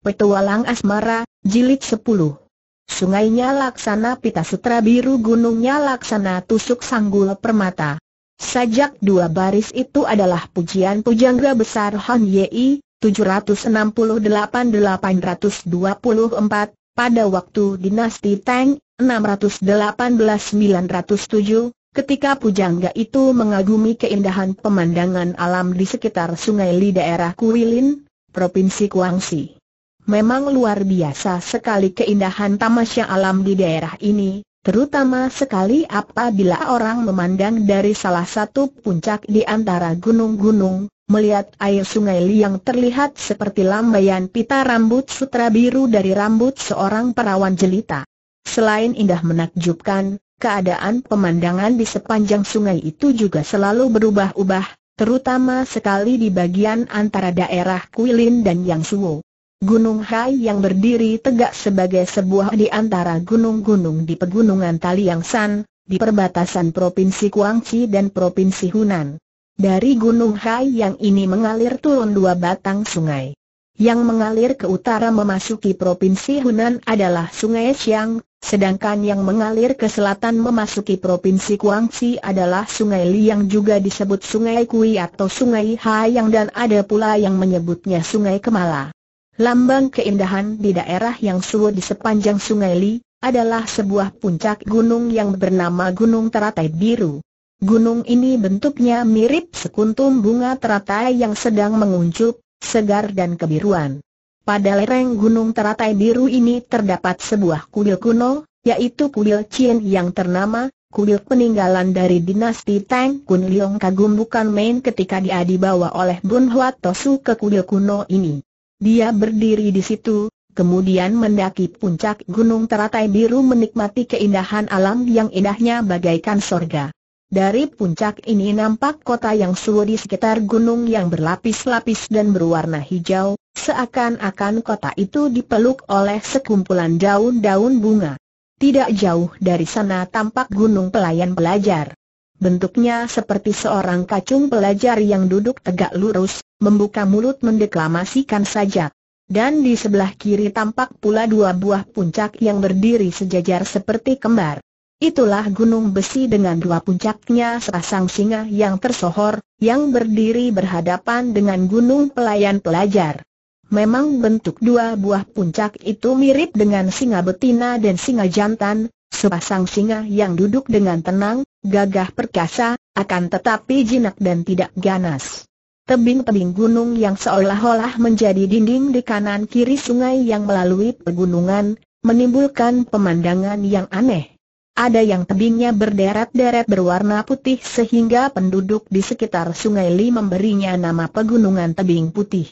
Petualang Asmara, Jilid 10 Sungainya Laksana Pita Sutra Biru Gunungnya Laksana Tusuk Sanggul Permata Sajak dua baris itu adalah pujian pujangga besar Han Yi, 768-824 pada waktu dinasti Tang, 618-907, ketika pujangga itu mengagumi keindahan pemandangan alam di sekitar sungai Li daerah Kuilin, Provinsi Kuangsi. Memang luar biasa sekali keindahan tamasya alam di daerah ini, terutama sekali apabila orang memandang dari salah satu puncak di antara gunung-gunung, melihat air sungai liang terlihat seperti lambaian pita rambut sutra biru dari rambut seorang perawan jelita. Selain indah menakjubkan, keadaan pemandangan di sepanjang sungai itu juga selalu berubah-ubah, terutama sekali di bagian antara daerah Kuilin dan Yangsuo. Gunung Hai yang berdiri tegak sebagai sebuah di antara gunung-gunung di pegunungan Taliang San, di perbatasan Provinsi Guangxi dan Provinsi Hunan. Dari Gunung Hai yang ini mengalir turun dua batang sungai. Yang mengalir ke utara memasuki Provinsi Hunan adalah Sungai Xiang, sedangkan yang mengalir ke selatan memasuki Provinsi Guangxi adalah Sungai Liang juga disebut Sungai Kui atau Sungai Hai yang dan ada pula yang menyebutnya Sungai Kemala. Lambang keindahan di daerah yang suhu di sepanjang sungai Li, adalah sebuah puncak gunung yang bernama Gunung Teratai Biru. Gunung ini bentuknya mirip sekuntum bunga teratai yang sedang menguncup, segar dan kebiruan. Pada lereng Gunung Teratai Biru ini terdapat sebuah kuil kuno, yaitu kuil Cien yang ternama, kuil peninggalan dari dinasti Tang Kun Liong kagum bukan main ketika dia dibawa oleh Bun Huat Tosu ke kuil kuno ini. Dia berdiri di situ, kemudian mendaki puncak gunung teratai biru menikmati keindahan alam yang indahnya bagaikan sorga. Dari puncak ini nampak kota yang suhu di sekitar gunung yang berlapis-lapis dan berwarna hijau, seakan-akan kota itu dipeluk oleh sekumpulan daun-daun bunga. Tidak jauh dari sana tampak gunung pelayan pelajar. Bentuknya seperti seorang kacung pelajar yang duduk tegak lurus, membuka mulut mendeklamasikan sajak. Dan di sebelah kiri tampak pula dua buah puncak yang berdiri sejajar seperti kembar. Itulah gunung besi dengan dua puncaknya sepasang singa yang tersohor, yang berdiri berhadapan dengan gunung pelayan pelajar. Memang bentuk dua buah puncak itu mirip dengan singa betina dan singa jantan, sepasang singa yang duduk dengan tenang, gagah perkasa, akan tetapi jinak dan tidak ganas. Tebing-tebing gunung yang seolah-olah menjadi dinding di kanan kiri sungai yang melalui pegunungan, menimbulkan pemandangan yang aneh. Ada yang tebingnya berderet-deret berwarna putih sehingga penduduk di sekitar Sungai Li memberinya nama Pegunungan Tebing Putih.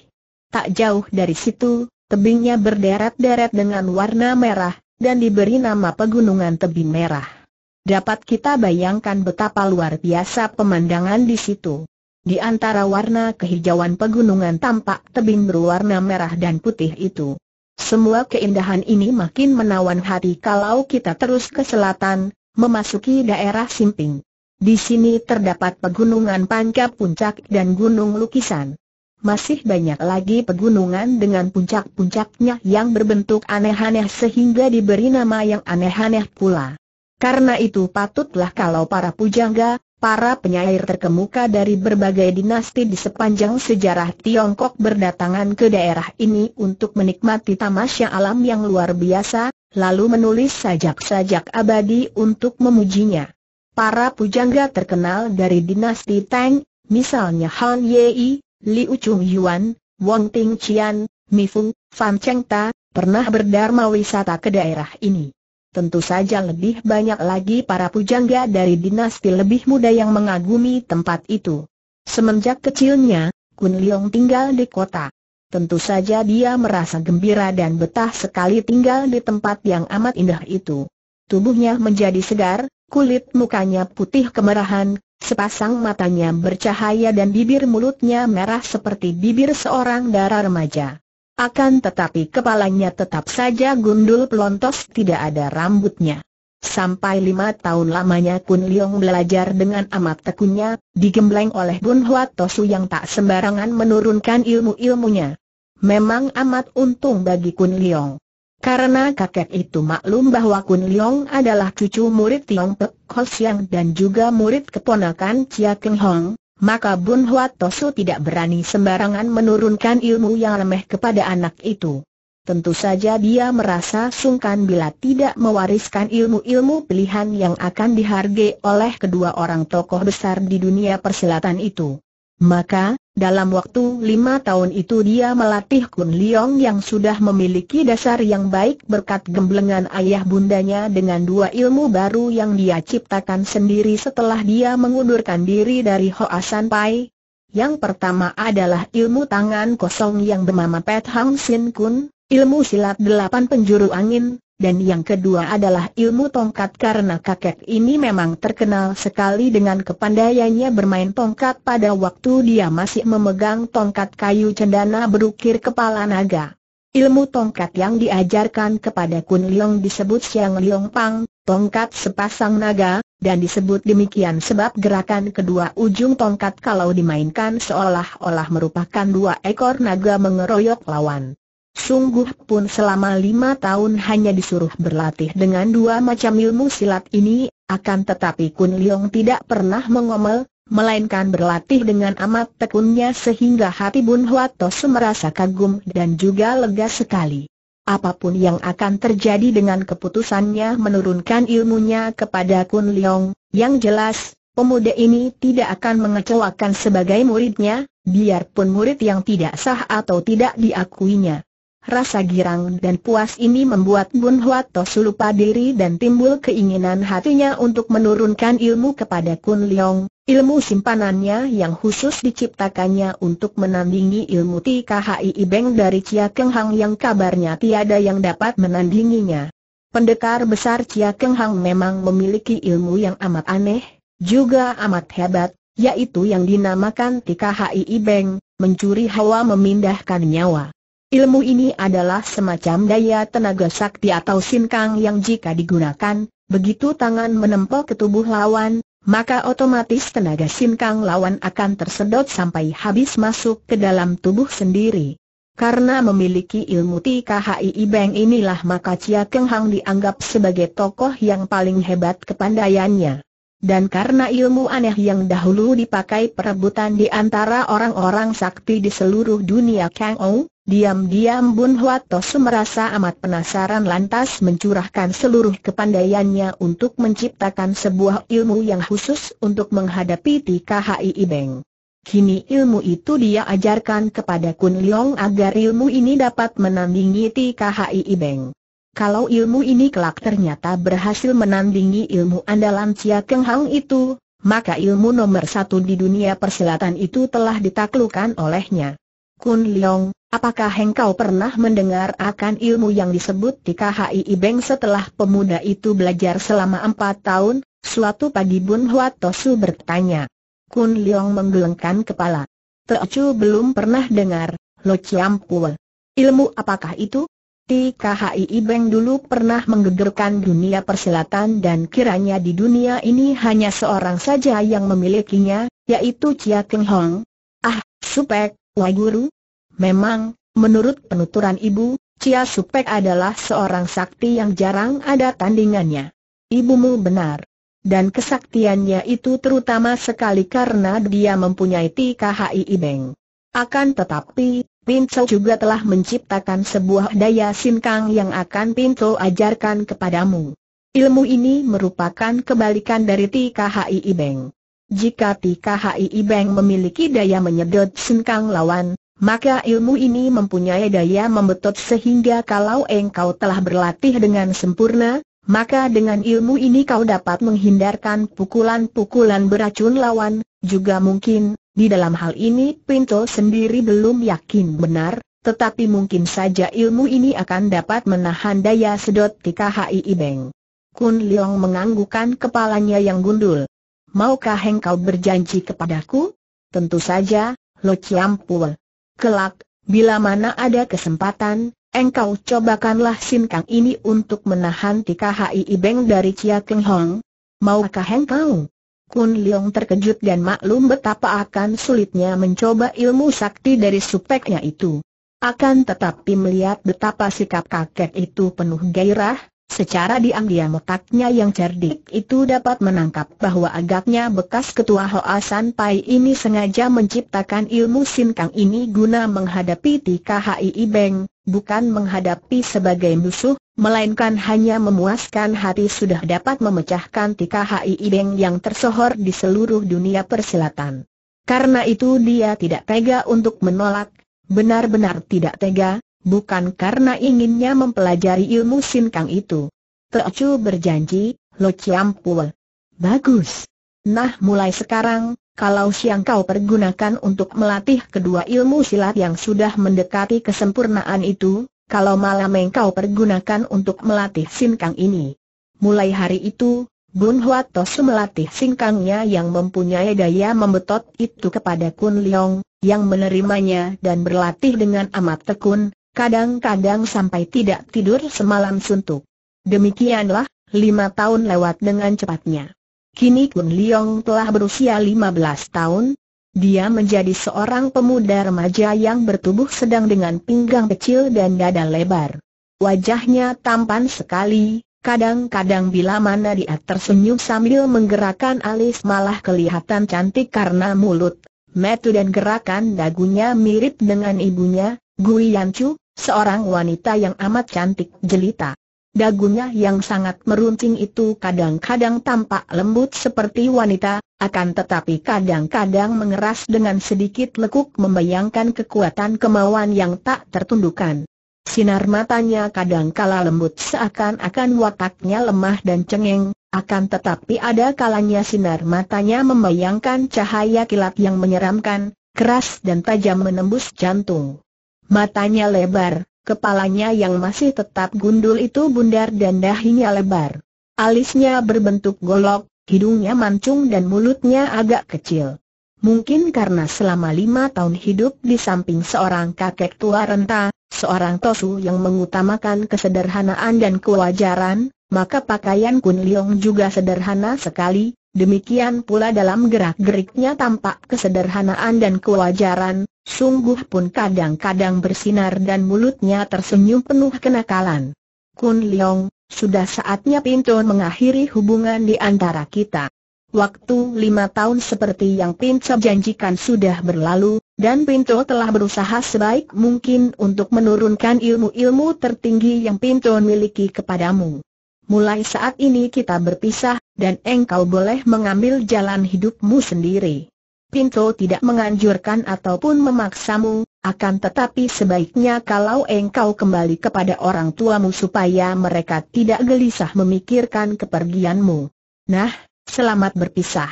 Tak jauh dari situ, tebingnya berderet-deret dengan warna merah, dan diberi nama Pegunungan Tebing Merah. Dapat kita bayangkan betapa luar biasa pemandangan di situ. Di antara warna kehijauan pegunungan tampak tebing berwarna merah dan putih itu. Semua keindahan ini makin menawan hati kalau kita terus ke selatan, memasuki daerah Simping. Di sini terdapat pegunungan Pangka Puncak dan Gunung Lukisan. Masih banyak lagi pegunungan dengan puncak-puncaknya yang berbentuk aneh-aneh sehingga diberi nama yang aneh-aneh pula. Karena itu patutlah kalau para pujangga, Para penyair terkemuka dari berbagai dinasti di sepanjang sejarah Tiongkok berdatangan ke daerah ini untuk menikmati tamasya alam yang luar biasa, lalu menulis sajak-sajak abadi untuk memujinya. Para pujangga terkenal dari dinasti Tang, misalnya Han Yei, Li Uchung Yuan, Wong Ting Qian, Mi Fung, Fan Cheng Ta, pernah berdharma wisata ke daerah ini. Tentu saja lebih banyak lagi para pujangga dari dinasti lebih muda yang mengagumi tempat itu. Semenjak kecilnya, Kun Leong tinggal di kota. Tentu saja dia merasa gembira dan betah sekali tinggal di tempat yang amat indah itu. Tubuhnya menjadi segar, kulit mukanya putih kemerahan, sepasang matanya bercahaya dan bibir mulutnya merah seperti bibir seorang darah remaja. Akan tetapi kepalanya tetap saja gundul pelontos tidak ada rambutnya. Sampai lima tahun lamanya Kun Liong belajar dengan amat tekunnya, digembleng oleh Bun To Tosu yang tak sembarangan menurunkan ilmu-ilmunya. Memang amat untung bagi Kun Liong. Karena kakek itu maklum bahwa Kun Liong adalah cucu murid Tiong Pek Ho Siang dan juga murid keponakan Chia Keng Hong, maka Bun Huat Tosu tidak berani sembarangan menurunkan ilmu yang lemah kepada anak itu. Tentu saja dia merasa sungkan bila tidak mewariskan ilmu-ilmu pilihan yang akan dihargai oleh kedua orang tokoh besar di dunia persilatan itu. Maka, dalam waktu lima tahun itu dia melatih Kun Leong yang sudah memiliki dasar yang baik berkat gemblengan ayah bundanya dengan dua ilmu baru yang dia ciptakan sendiri setelah dia mengundurkan diri dari Hoasan Pai. Yang pertama adalah ilmu tangan kosong yang bernama Pet Hang Sin Kun, ilmu silat delapan penjuru angin, dan yang kedua adalah ilmu tongkat karena kakek ini memang terkenal sekali dengan kepandaiannya bermain tongkat pada waktu dia masih memegang tongkat kayu cendana berukir kepala naga. Ilmu tongkat yang diajarkan kepada Kun Leong disebut Siang Leong Pang, tongkat sepasang naga, dan disebut demikian sebab gerakan kedua ujung tongkat kalau dimainkan seolah-olah merupakan dua ekor naga mengeroyok lawan. Sungguh pun selama lima tahun hanya disuruh berlatih dengan dua macam ilmu silat ini, akan tetapi Kun Leong tidak pernah mengomel, melainkan berlatih dengan amat tekunnya sehingga hati Bun Huatos merasa kagum dan juga lega sekali. Apapun yang akan terjadi dengan keputusannya menurunkan ilmunya kepada Kun Leong, yang jelas, pemuda ini tidak akan mengecewakan sebagai muridnya, biarpun murid yang tidak sah atau tidak diakuinya. Rasa girang dan puas ini membuat Bun Huatosu lupa diri dan timbul keinginan hatinya untuk menurunkan ilmu kepada Kun Leong, ilmu simpanannya yang khusus diciptakannya untuk menandingi ilmu TKHI Beng dari Chia Keng Hang yang kabarnya tiada yang dapat menandinginya. Pendekar besar Chia Keng Hang memang memiliki ilmu yang amat aneh, juga amat hebat, yaitu yang dinamakan TKHI Beng, mencuri hawa memindahkan nyawa. Ilmu ini adalah semacam daya tenaga sakti atau sinkang yang jika digunakan, begitu tangan menempel ke tubuh lawan, maka otomatis tenaga sinkang lawan akan tersedot sampai habis masuk ke dalam tubuh sendiri. Karena memiliki ilmu TKHI Beng inilah maka Chia Keng Hang dianggap sebagai tokoh yang paling hebat kepandaiannya. Dan karena ilmu aneh yang dahulu dipakai perebutan di antara orang-orang sakti di seluruh dunia Kang Ou, Diam-diam Bun Huatos merasa amat penasaran lantas mencurahkan seluruh kepandaiannya untuk menciptakan sebuah ilmu yang khusus untuk menghadapi TKHI Ibeng. Kini ilmu itu dia ajarkan kepada Kun Leong agar ilmu ini dapat menandingi TKHI Ibeng. Kalau ilmu ini kelak ternyata berhasil menandingi ilmu andalan Cia Keng Hang itu, maka ilmu nomor satu di dunia persilatan itu telah ditaklukkan olehnya. Kun Leong, Apakah engkau pernah mendengar akan ilmu yang disebut di KHI Beng setelah pemuda itu belajar selama empat tahun? Suatu pagi Bun Huatosu bertanya. Kun Leong menggelengkan kepala. Teocu belum pernah dengar, Lo Chiam Ilmu apakah itu? Di KHI Beng dulu pernah menggegerkan dunia persilatan dan kiranya di dunia ini hanya seorang saja yang memilikinya, yaitu Chia Keng Hong. Ah, supek, Wai Guru, Memang, menurut penuturan ibu, Cia Supek adalah seorang sakti yang jarang ada tandingannya. Ibumu benar. Dan kesaktiannya itu terutama sekali karena dia mempunyai TKHI Ibeng. Akan tetapi, Pinto juga telah menciptakan sebuah daya sinkang yang akan Pinto ajarkan kepadamu. Ilmu ini merupakan kebalikan dari TKHI Ibeng. Jika TKHI Ibeng memiliki daya menyedot sinkang lawan, maka ilmu ini mempunyai daya membetot sehingga kalau engkau telah berlatih dengan sempurna, maka dengan ilmu ini kau dapat menghindarkan pukulan-pukulan beracun lawan, juga mungkin, di dalam hal ini Pinto sendiri belum yakin benar, tetapi mungkin saja ilmu ini akan dapat menahan daya sedot tika hai ibeng. Kun Leong menganggukan kepalanya yang gundul. Maukah engkau berjanji kepadaku? Tentu saja, Lo Ciampul. Kelak, bila mana ada kesempatan, engkau cobakanlah sinkang ini untuk menahan Tika Hai Ibeng dari Chia Keng Hong. Maukah engkau? Kun Leong terkejut dan maklum betapa akan sulitnya mencoba ilmu sakti dari supeknya itu. Akan tetapi melihat betapa sikap kakek itu penuh gairah, Secara diam-diam otaknya yang cerdik itu dapat menangkap bahwa agaknya bekas ketua Hoa San Pai ini sengaja menciptakan ilmu sinkang ini guna menghadapi TKHI Beng, bukan menghadapi sebagai musuh, melainkan hanya memuaskan hati sudah dapat memecahkan TKHI Beng yang tersohor di seluruh dunia persilatan. Karena itu dia tidak tega untuk menolak, benar-benar tidak tega, bukan karena inginnya mempelajari ilmu sinkang itu. Teocu berjanji, Lo Chiam Pue. Bagus. Nah mulai sekarang, kalau siang kau pergunakan untuk melatih kedua ilmu silat yang sudah mendekati kesempurnaan itu, kalau malam kau pergunakan untuk melatih sinkang ini. Mulai hari itu, Bun Hwa Tosu melatih singkangnya yang mempunyai daya membetot itu kepada Kun Leong, yang menerimanya dan berlatih dengan amat tekun, kadang-kadang sampai tidak tidur semalam suntuk. Demikianlah, lima tahun lewat dengan cepatnya. Kini Kun Liong telah berusia lima belas tahun, dia menjadi seorang pemuda remaja yang bertubuh sedang dengan pinggang kecil dan dada lebar. Wajahnya tampan sekali, kadang-kadang bila mana dia tersenyum sambil menggerakkan alis malah kelihatan cantik karena mulut, metu dan gerakan dagunya mirip dengan ibunya, Gui Yancu, seorang wanita yang amat cantik jelita. Dagunya yang sangat meruncing itu kadang-kadang tampak lembut seperti wanita, akan tetapi kadang-kadang mengeras dengan sedikit lekuk membayangkan kekuatan kemauan yang tak tertundukkan. Sinar matanya kadang kadangkala lembut seakan-akan wataknya lemah dan cengeng, akan tetapi ada kalanya sinar matanya membayangkan cahaya kilat yang menyeramkan, keras dan tajam menembus jantung. Matanya lebar, kepalanya yang masih tetap gundul itu bundar dan dahinya lebar. Alisnya berbentuk golok, hidungnya mancung dan mulutnya agak kecil. Mungkin karena selama lima tahun hidup di samping seorang kakek tua renta, seorang tosu yang mengutamakan kesederhanaan dan kewajaran, maka pakaian Kun Leong juga sederhana sekali, demikian pula dalam gerak-geriknya tampak kesederhanaan dan kewajaran, sungguh pun kadang-kadang bersinar dan mulutnya tersenyum penuh kenakalan. Kun Leong, sudah saatnya Pinto mengakhiri hubungan di antara kita. Waktu lima tahun seperti yang Pinto janjikan sudah berlalu, dan Pinto telah berusaha sebaik mungkin untuk menurunkan ilmu-ilmu tertinggi yang Pinto miliki kepadamu mulai saat ini kita berpisah, dan engkau boleh mengambil jalan hidupmu sendiri. Pinto tidak menganjurkan ataupun memaksamu, akan tetapi sebaiknya kalau engkau kembali kepada orang tuamu supaya mereka tidak gelisah memikirkan kepergianmu. Nah, selamat berpisah.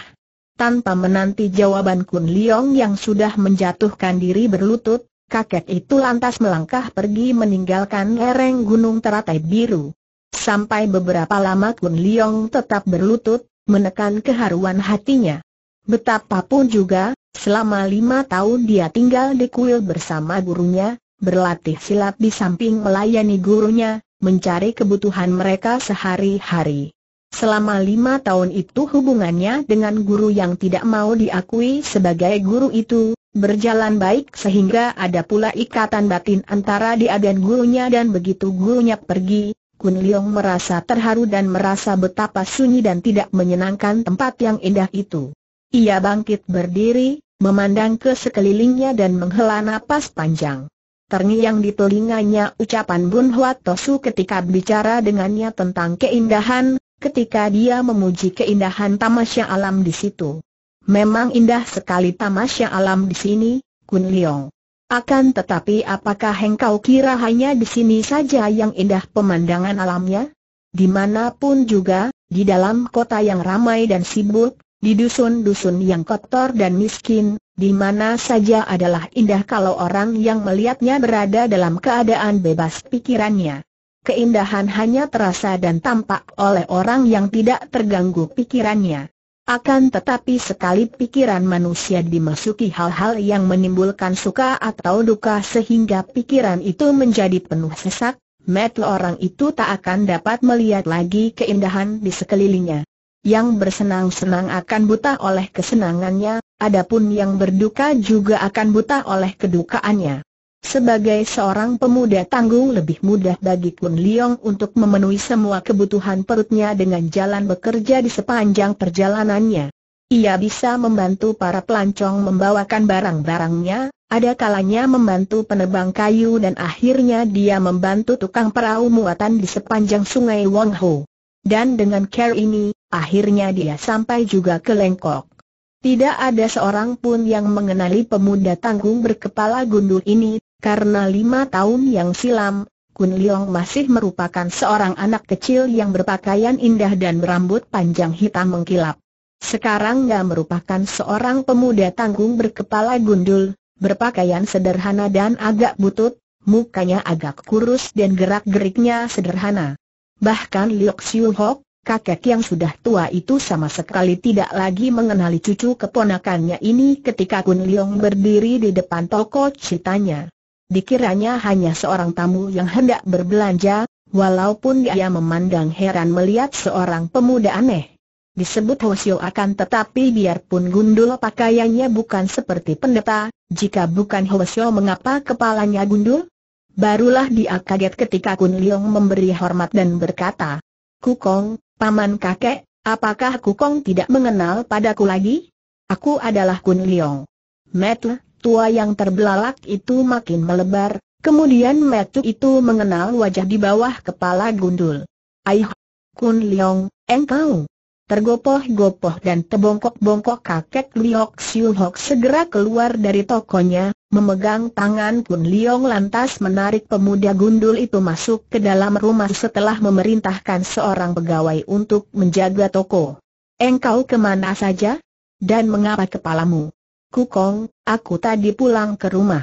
Tanpa menanti jawaban Kun Leong yang sudah menjatuhkan diri berlutut, kakek itu lantas melangkah pergi meninggalkan lereng gunung teratai biru. Sampai beberapa lama Kun Liong tetap berlutut, menekan keharuan hatinya. Betapapun juga, selama lima tahun dia tinggal di kuil bersama gurunya, berlatih silat di samping melayani gurunya, mencari kebutuhan mereka sehari-hari. Selama lima tahun itu hubungannya dengan guru yang tidak mau diakui sebagai guru itu, berjalan baik sehingga ada pula ikatan batin antara dia dan gurunya dan begitu gurunya pergi, Kun Leong merasa terharu dan merasa betapa sunyi dan tidak menyenangkan tempat yang indah itu. Ia bangkit berdiri, memandang ke sekelilingnya dan menghela napas panjang. Terngiang di telinganya ucapan Bun Huat Tosu ketika bicara dengannya tentang keindahan, ketika dia memuji keindahan tamasya alam di situ. Memang indah sekali tamasya alam di sini, Kun Leong. Akan tetapi apakah engkau kira hanya di sini saja yang indah pemandangan alamnya? Dimanapun juga, di dalam kota yang ramai dan sibuk, di dusun-dusun yang kotor dan miskin, di mana saja adalah indah kalau orang yang melihatnya berada dalam keadaan bebas pikirannya. Keindahan hanya terasa dan tampak oleh orang yang tidak terganggu pikirannya. Akan tetapi sekali pikiran manusia dimasuki hal-hal yang menimbulkan suka atau duka sehingga pikiran itu menjadi penuh sesak, metel orang itu tak akan dapat melihat lagi keindahan di sekelilingnya. Yang bersenang-senang akan buta oleh kesenangannya, adapun yang berduka juga akan buta oleh kedukaannya. Sebagai seorang pemuda tanggung lebih mudah bagi Kun Liong untuk memenuhi semua kebutuhan perutnya dengan jalan bekerja di sepanjang perjalanannya. Ia bisa membantu para pelancong membawakan barang-barangnya, ada kalanya membantu penebang kayu dan akhirnya dia membantu tukang perahu muatan di sepanjang sungai Wong Ho. Dan dengan care ini, akhirnya dia sampai juga ke Lengkok. Tidak ada seorang pun yang mengenali pemuda tanggung berkepala gundul ini, karena lima tahun yang silam, Kun Liong masih merupakan seorang anak kecil yang berpakaian indah dan berambut panjang hitam mengkilap. Sekarang dia merupakan seorang pemuda tanggung berkepala gundul, berpakaian sederhana dan agak butut, mukanya agak kurus dan gerak-geriknya sederhana. Bahkan Liok Siu kakek yang sudah tua itu sama sekali tidak lagi mengenali cucu keponakannya ini ketika Kun Leong berdiri di depan toko citanya. Dikiranya hanya seorang tamu yang hendak berbelanja, walaupun dia memandang heran melihat seorang pemuda aneh. Disebut Hosio akan tetapi biarpun gundul pakaiannya bukan seperti pendeta, jika bukan Hosio mengapa kepalanya gundul? Barulah dia kaget ketika Kun Leong memberi hormat dan berkata, Kukong, Paman kakek, apakah Kukong tidak mengenal padaku lagi? Aku adalah Kun Leong. Metu, tua yang terbelalak itu makin melebar, kemudian Metu itu mengenal wajah di bawah kepala gundul. Aih, Kun Leong, engkau. Tergopoh-gopoh dan tebongkok-bongkok kakek Liok Siu Hok segera keluar dari tokonya, memegang tangan pun Liong lantas menarik pemuda gundul itu masuk ke dalam rumah setelah memerintahkan seorang pegawai untuk menjaga toko. Engkau kemana saja? Dan mengapa kepalamu? Kukong, aku tadi pulang ke rumah.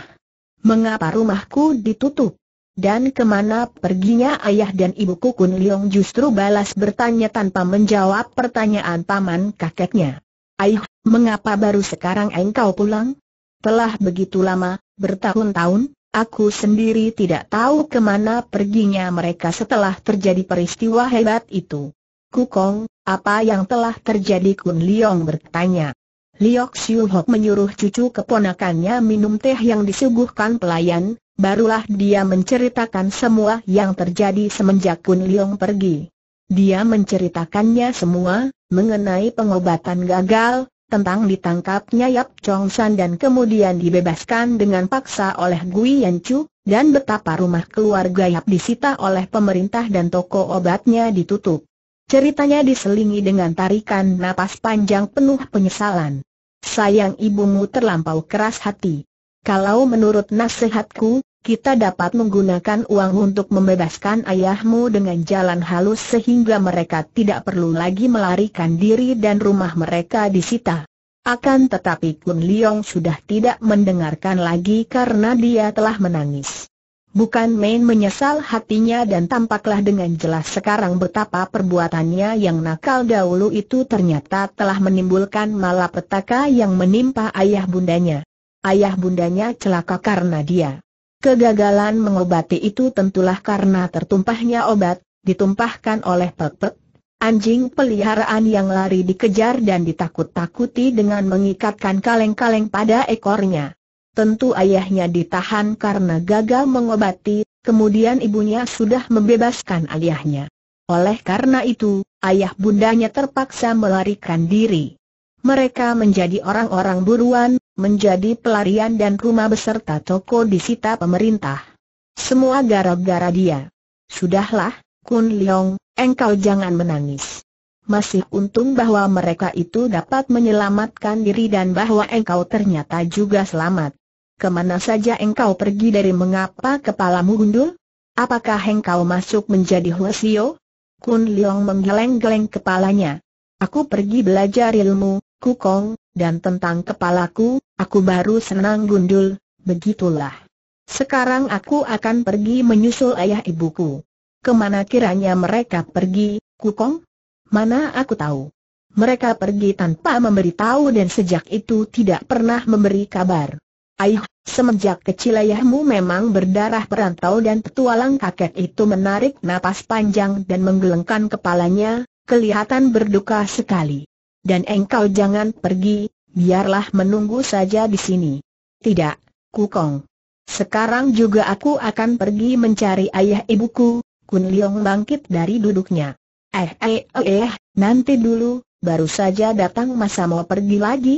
Mengapa rumahku ditutup? Dan kemana perginya ayah dan ibu Kukun Liong justru balas bertanya tanpa menjawab pertanyaan paman kakeknya. Ayah, mengapa baru sekarang engkau pulang? Telah begitu lama, bertahun-tahun, aku sendiri tidak tahu kemana perginya mereka setelah terjadi peristiwa hebat itu. Kukong, apa yang telah terjadi Kun Liong bertanya. Liok Siu Hok menyuruh cucu keponakannya minum teh yang disuguhkan pelayan, Barulah dia menceritakan semua yang terjadi semenjak Kun Liong pergi. Dia menceritakannya semua, mengenai pengobatan gagal, tentang ditangkapnya Yap Chong San dan kemudian dibebaskan dengan paksa oleh Gui Yan Chu, dan betapa rumah keluarga Yap disita oleh pemerintah dan toko obatnya ditutup. Ceritanya diselingi dengan tarikan napas panjang penuh penyesalan. Sayang ibumu terlampau keras hati. Kalau menurut nasihatku, kita dapat menggunakan uang untuk membebaskan ayahmu dengan jalan halus sehingga mereka tidak perlu lagi melarikan diri dan rumah mereka disita. Akan tetapi Kun Liong sudah tidak mendengarkan lagi karena dia telah menangis. Bukan main menyesal hatinya dan tampaklah dengan jelas sekarang betapa perbuatannya yang nakal dahulu itu ternyata telah menimbulkan malapetaka yang menimpa ayah bundanya ayah bundanya celaka karena dia. Kegagalan mengobati itu tentulah karena tertumpahnya obat, ditumpahkan oleh pepet, anjing peliharaan yang lari dikejar dan ditakut-takuti dengan mengikatkan kaleng-kaleng pada ekornya. Tentu ayahnya ditahan karena gagal mengobati, kemudian ibunya sudah membebaskan ayahnya. Oleh karena itu, ayah bundanya terpaksa melarikan diri. Mereka menjadi orang-orang buruan, menjadi pelarian dan rumah beserta toko disita pemerintah. Semua gara-gara dia. Sudahlah, Kun Leong, engkau jangan menangis. Masih untung bahwa mereka itu dapat menyelamatkan diri dan bahwa engkau ternyata juga selamat. Kemana saja engkau pergi dari mengapa kepalamu gundul? Apakah engkau masuk menjadi Huasio? Kun Leong menggeleng-geleng kepalanya. Aku pergi belajar ilmu, kukong, dan tentang kepalaku, Aku baru senang gundul, begitulah. Sekarang aku akan pergi menyusul ayah ibuku. Kemana kiranya mereka pergi, Kukong? Mana aku tahu. Mereka pergi tanpa memberitahu dan sejak itu tidak pernah memberi kabar. Ayah, semenjak kecil ayahmu memang berdarah perantau dan petualang kakek itu menarik napas panjang dan menggelengkan kepalanya, kelihatan berduka sekali. Dan engkau jangan pergi, biarlah menunggu saja di sini. Tidak, Kukong. Sekarang juga aku akan pergi mencari ayah ibuku, Kun Leong bangkit dari duduknya. Eh eh eh, eh nanti dulu, baru saja datang masa mau pergi lagi?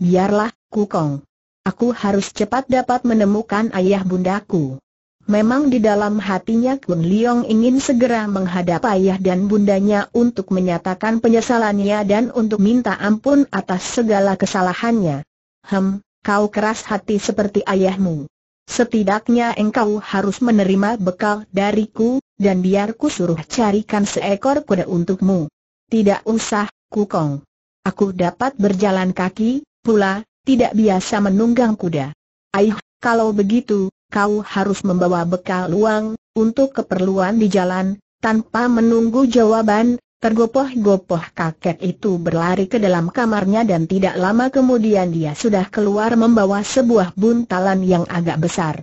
Biarlah, Kukong. Aku harus cepat dapat menemukan ayah bundaku. Memang di dalam hatinya Kun Liong ingin segera menghadap ayah dan bundanya untuk menyatakan penyesalannya dan untuk minta ampun atas segala kesalahannya. Hem, kau keras hati seperti ayahmu. Setidaknya engkau harus menerima bekal dariku, dan biarku suruh carikan seekor kuda untukmu. Tidak usah, Kukong. Aku dapat berjalan kaki, pula, tidak biasa menunggang kuda. Ayuh, kalau begitu, kau harus membawa bekal uang, untuk keperluan di jalan, tanpa menunggu jawaban, tergopoh-gopoh kakek itu berlari ke dalam kamarnya dan tidak lama kemudian dia sudah keluar membawa sebuah buntalan yang agak besar.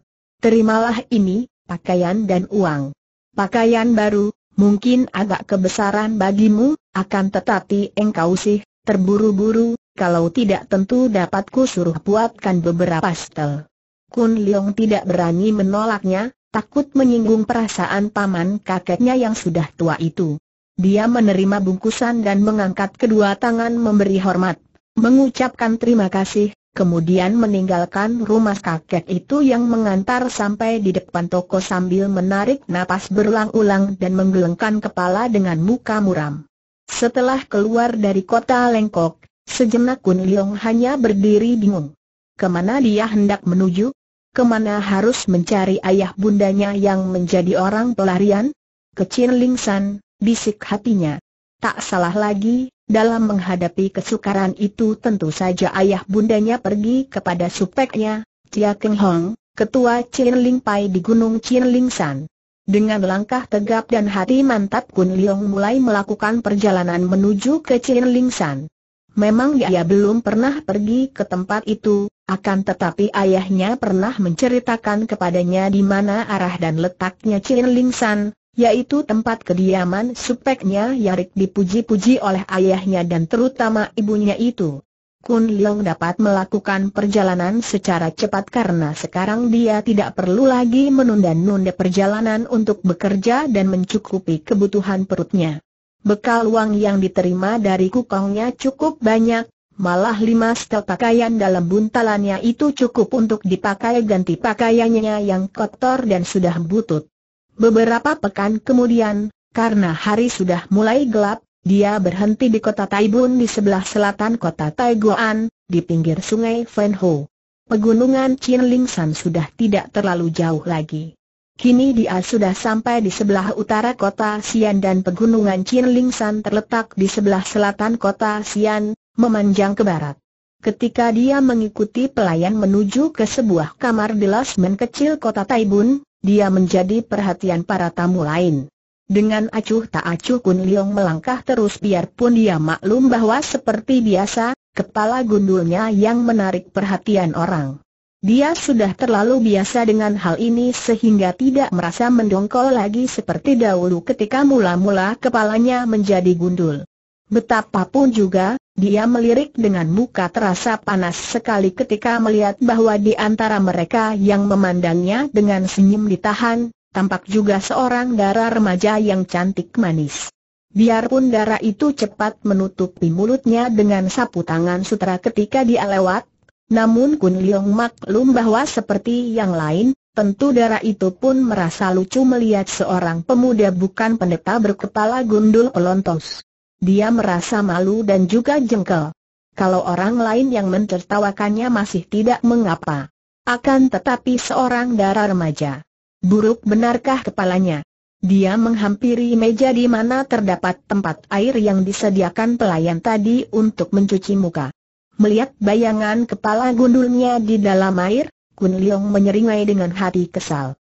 Terimalah ini, pakaian dan uang. Pakaian baru, mungkin agak kebesaran bagimu, akan tetapi engkau sih, terburu-buru, kalau tidak tentu dapatku suruh buatkan beberapa stel. Kun Leong tidak berani menolaknya, takut menyinggung perasaan paman kakeknya yang sudah tua itu. Dia menerima bungkusan dan mengangkat kedua tangan memberi hormat, mengucapkan terima kasih, kemudian meninggalkan rumah kakek itu yang mengantar sampai di depan toko sambil menarik napas berulang-ulang dan menggelengkan kepala dengan muka muram. Setelah keluar dari kota Lengkok, sejenak Kun Leong hanya berdiri bingung. Kemana dia hendak menuju? kemana harus mencari ayah bundanya yang menjadi orang pelarian? Kecil Lingsan, bisik hatinya. Tak salah lagi, dalam menghadapi kesukaran itu tentu saja ayah bundanya pergi kepada supeknya, Tia Keng Hong, ketua Chin Ling Pai di Gunung Chin Ling San. Dengan langkah tegap dan hati mantap Kun Leong mulai melakukan perjalanan menuju ke Chin Ling San. Memang ia belum pernah pergi ke tempat itu, akan tetapi ayahnya pernah menceritakan kepadanya di mana arah dan letaknya Chin Ling San, yaitu tempat kediaman supeknya Yarik dipuji-puji oleh ayahnya dan terutama ibunya itu. Kun Leong dapat melakukan perjalanan secara cepat karena sekarang dia tidak perlu lagi menunda-nunda perjalanan untuk bekerja dan mencukupi kebutuhan perutnya. Bekal uang yang diterima dari kukongnya cukup banyak, malah lima setel pakaian dalam buntalannya itu cukup untuk dipakai ganti pakaiannya yang kotor dan sudah butut. Beberapa pekan kemudian, karena hari sudah mulai gelap, dia berhenti di kota Taibun di sebelah selatan kota Taiguan, di pinggir sungai Fenho. Pegunungan Chinlingsan sudah tidak terlalu jauh lagi. Kini dia sudah sampai di sebelah utara kota Xian dan pegunungan Qinlingshan terletak di sebelah selatan kota Xian, memanjang ke barat. Ketika dia mengikuti pelayan menuju ke sebuah kamar di lasmen kecil kota Taibun, dia menjadi perhatian para tamu lain. Dengan acuh tak acuh Kun Leong melangkah terus biarpun dia maklum bahwa seperti biasa, kepala gundulnya yang menarik perhatian orang. Dia sudah terlalu biasa dengan hal ini sehingga tidak merasa mendongkol lagi seperti dahulu ketika mula-mula kepalanya menjadi gundul. Betapapun juga, dia melirik dengan muka terasa panas sekali ketika melihat bahwa di antara mereka yang memandangnya dengan senyum ditahan, tampak juga seorang darah remaja yang cantik manis. Biarpun darah itu cepat menutupi mulutnya dengan sapu tangan sutra ketika dia lewat, namun Kun Leong maklum bahwa seperti yang lain, tentu darah itu pun merasa lucu melihat seorang pemuda bukan pendeta berkepala gundul pelontos. Dia merasa malu dan juga jengkel. Kalau orang lain yang mentertawakannya masih tidak mengapa. Akan tetapi seorang darah remaja. Buruk benarkah kepalanya? Dia menghampiri meja di mana terdapat tempat air yang disediakan pelayan tadi untuk mencuci muka. Melihat bayangan kepala gundulnya di dalam air, Kun Leong menyeringai dengan hati kesal.